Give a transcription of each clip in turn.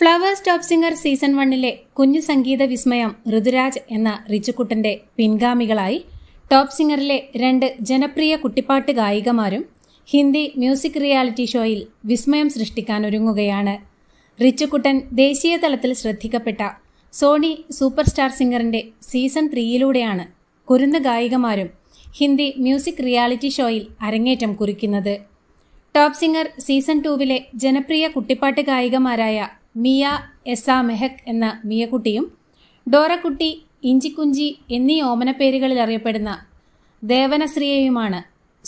flowers top singer season വണ്ണിലെ കുഞ്ഞു സംഗീത വിസ്മയം ഋതുരാജ് എന്ന റിച്ചുക്കുട്ടന്റെ പിൻഗാമികളായി ടോപ്പ് സിംഗറിലെ രണ്ട് ജനപ്രിയ കുട്ടിപ്പാട്ട് ഗായികമാരും ഹിന്ദി മ്യൂസിക് റിയാലിറ്റി ഷോയിൽ വിസ്മയം സൃഷ്ടിക്കാൻ ഒരുങ്ങുകയാണ് റിച്ചുക്കുട്ടൻ ദേശീയ തലത്തിൽ ശ്രദ്ധിക്കപ്പെട്ട സോണി സൂപ്പർ സ്റ്റാർ സിംഗറിന്റെ സീസൺ ത്രീയിലൂടെയാണ് കുരുന്ന് ഗായികമാരും ഹിന്ദി മ്യൂസിക് റിയാലിറ്റി ഷോയിൽ അരങ്ങേറ്റം കുറിക്കുന്നത് ടോപ്പ് സിംഗർ സീസൺ ടൂവിലെ ജനപ്രിയ കുട്ടിപ്പാട്ട് ഗായികമാരായ മിയ എസ മെഹക് എന്ന മിയക്കുട്ടിയും ഡോറക്കുട്ടി ഇഞ്ചിക്കുഞ്ചി എന്നീ ഓമനപ്പേരുകളിൽ അറിയപ്പെടുന്ന ദേവനശ്രീയയുമാണ്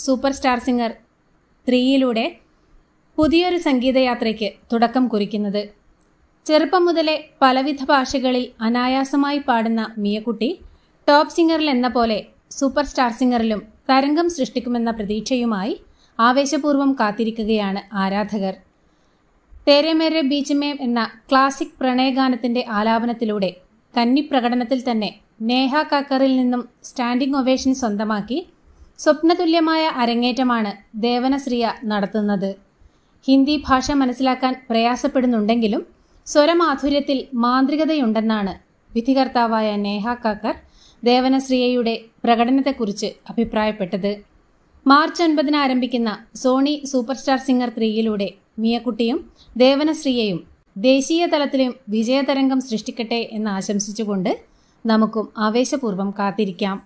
സൂപ്പർ സ്റ്റാർ സിംഗർ ത്രീയിലൂടെ പുതിയൊരു സംഗീതയാത്രയ്ക്ക് തുടക്കം കുറിക്കുന്നത് ചെറുപ്പം മുതലേ പലവിധ ഭാഷകളിൽ അനായാസമായി പാടുന്ന മിയക്കുട്ടി ടോപ്പ് സിംഗറിൽ എന്ന പോലെ സൂപ്പർ സ്റ്റാർ സിംഗറിലും തരംഗം സൃഷ്ടിക്കുമെന്ന പ്രതീക്ഷയുമായി ആവേശപൂർവ്വം കാത്തിരിക്കുകയാണ് ആരാധകർ തേരെ മേരെ ബീച്ച്മേ എന്ന ക്ലാസിക് പ്രണയഗാനത്തിന്റെ ആലാപനത്തിലൂടെ കന്നിപ്രകടനത്തിൽ തന്നെ നേഹ കാക്കറിൽ നിന്നും സ്റ്റാൻഡിംഗ് ഒവേഷൻ സ്വന്തമാക്കി സ്വപ്നതുല്യമായ അരങ്ങേറ്റമാണ് ദേവനശ്രീയ നടത്തുന്നത് ഹിന്ദി ഭാഷ മനസ്സിലാക്കാൻ പ്രയാസപ്പെടുന്നുണ്ടെങ്കിലും സ്വരമാധുര്യത്തിൽ മാന്ത്രികതയുണ്ടെന്നാണ് വിധികർത്താവായ നേഹ കാക്കർ ദേവനശ്രീയയുടെ പ്രകടനത്തെക്കുറിച്ച് അഭിപ്രായപ്പെട്ടത് മാർച്ച് ഒൻപതിന് ആരംഭിക്കുന്ന സോണി സൂപ്പർസ്റ്റാർ സിംഗർ ത്രീയിലൂടെ മിയക്കുട്ടിയും ദേവനശ്രീയെയും ദേശീയ തലത്തിലും വിജയതരംഗം സൃഷ്ടിക്കട്ടെ എന്ന് ആശംസിച്ചുകൊണ്ട് നമുക്കും ആവേശപൂർവ്വം കാത്തിരിക്കാം